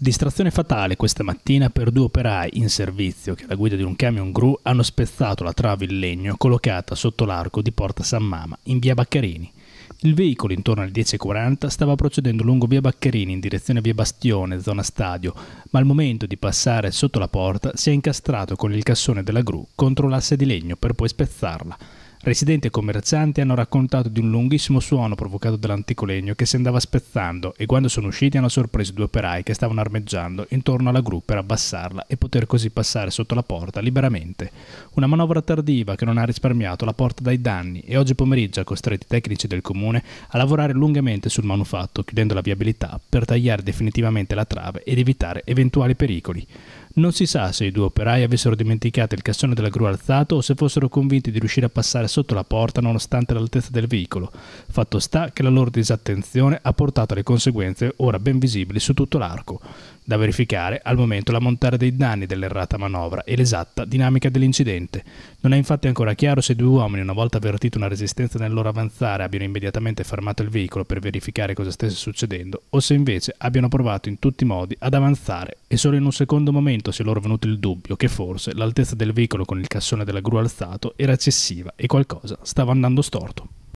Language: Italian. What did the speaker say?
Distrazione fatale questa mattina per due operai in servizio che alla guida di un camion gru hanno spezzato la trave in legno collocata sotto l'arco di Porta San Mama in via Baccherini. Il veicolo intorno alle 10.40 stava procedendo lungo via Baccherini in direzione via Bastione, zona stadio, ma al momento di passare sotto la porta si è incastrato con il cassone della gru contro l'asse di legno per poi spezzarla. Residenti e commercianti hanno raccontato di un lunghissimo suono provocato dall'antico legno che si andava spezzando e quando sono usciti hanno sorpreso due operai che stavano armeggiando intorno alla gru per abbassarla e poter così passare sotto la porta liberamente. Una manovra tardiva che non ha risparmiato la porta dai danni e oggi pomeriggio ha costretto i tecnici del comune a lavorare lungamente sul manufatto chiudendo la viabilità per tagliare definitivamente la trave ed evitare eventuali pericoli. Non si sa se i due operai avessero dimenticato il cassone della gru alzato o se fossero convinti di riuscire a passare sotto la porta nonostante l'altezza del veicolo. Fatto sta che la loro disattenzione ha portato alle conseguenze ora ben visibili su tutto l'arco. Da verificare al momento l'ammontare dei danni dell'errata manovra e l'esatta dinamica dell'incidente. Non è infatti ancora chiaro se due uomini, una volta avvertito una resistenza nel loro avanzare, abbiano immediatamente fermato il veicolo per verificare cosa stesse succedendo, o se invece abbiano provato in tutti i modi ad avanzare e solo in un secondo momento si è loro venuto il dubbio che forse l'altezza del veicolo con il cassone della gru alzato era eccessiva e qualcosa stava andando storto.